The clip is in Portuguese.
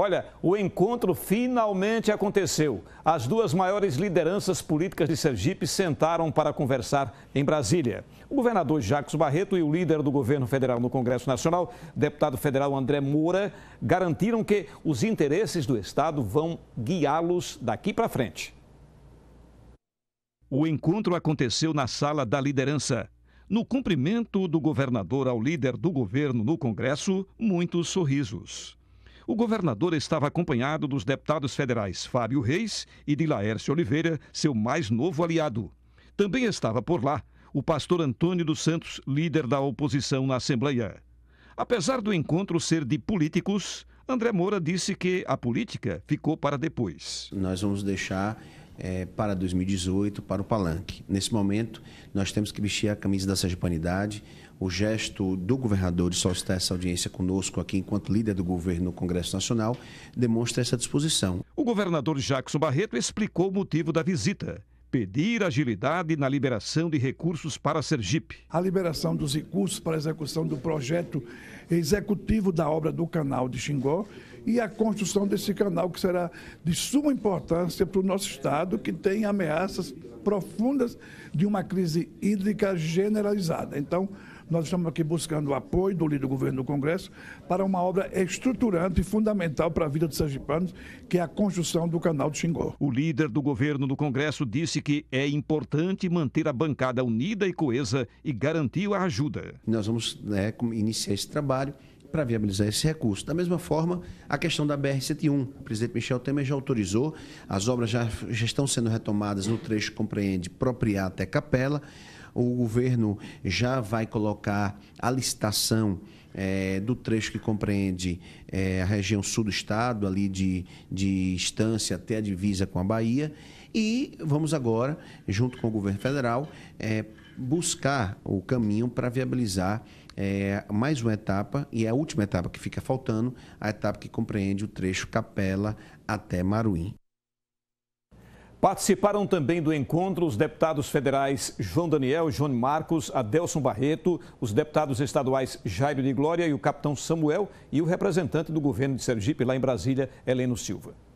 Olha, o encontro finalmente aconteceu. As duas maiores lideranças políticas de Sergipe sentaram para conversar em Brasília. O governador Jacques Barreto e o líder do governo federal no Congresso Nacional, deputado federal André Moura, garantiram que os interesses do Estado vão guiá-los daqui para frente. O encontro aconteceu na sala da liderança. No cumprimento do governador ao líder do governo no Congresso, muitos sorrisos. O governador estava acompanhado dos deputados federais Fábio Reis e de Laércio Oliveira, seu mais novo aliado. Também estava por lá o pastor Antônio dos Santos, líder da oposição na Assembleia. Apesar do encontro ser de políticos, André Moura disse que a política ficou para depois. Nós vamos deixar é, para 2018 para o Palanque. Nesse momento, nós temos que vestir a camisa da Sergipanidade. O gesto do governador de solicitar essa audiência conosco aqui, enquanto líder do governo no Congresso Nacional, demonstra essa disposição. O governador Jackson Barreto explicou o motivo da visita pedir agilidade na liberação de recursos para Sergipe. A liberação dos recursos para a execução do projeto executivo da obra do canal de Xingó e a construção desse canal, que será de suma importância para o nosso Estado, que tem ameaças profundas de uma crise hídrica generalizada. Então, nós estamos aqui buscando o apoio do líder do governo do Congresso para uma obra estruturante e fundamental para a vida dos sergipanos, que é a construção do canal do Xingó. O líder do governo do Congresso disse que é importante manter a bancada unida e coesa e garantiu a ajuda. Nós vamos né, iniciar esse trabalho para viabilizar esse recurso. Da mesma forma, a questão da BR-101. O presidente Michel Temer já autorizou, as obras já, já estão sendo retomadas no trecho que compreende Propriá até Capela o governo já vai colocar a licitação é, do trecho que compreende é, a região sul do estado, ali de, de Estância até a divisa com a Bahia. E vamos agora, junto com o governo federal, é, buscar o caminho para viabilizar é, mais uma etapa, e é a última etapa que fica faltando, a etapa que compreende o trecho Capela até Maruim. Participaram também do encontro os deputados federais João Daniel, João Marcos, Adelson Barreto, os deputados estaduais Jairo de Glória e o capitão Samuel e o representante do governo de Sergipe lá em Brasília, Heleno Silva.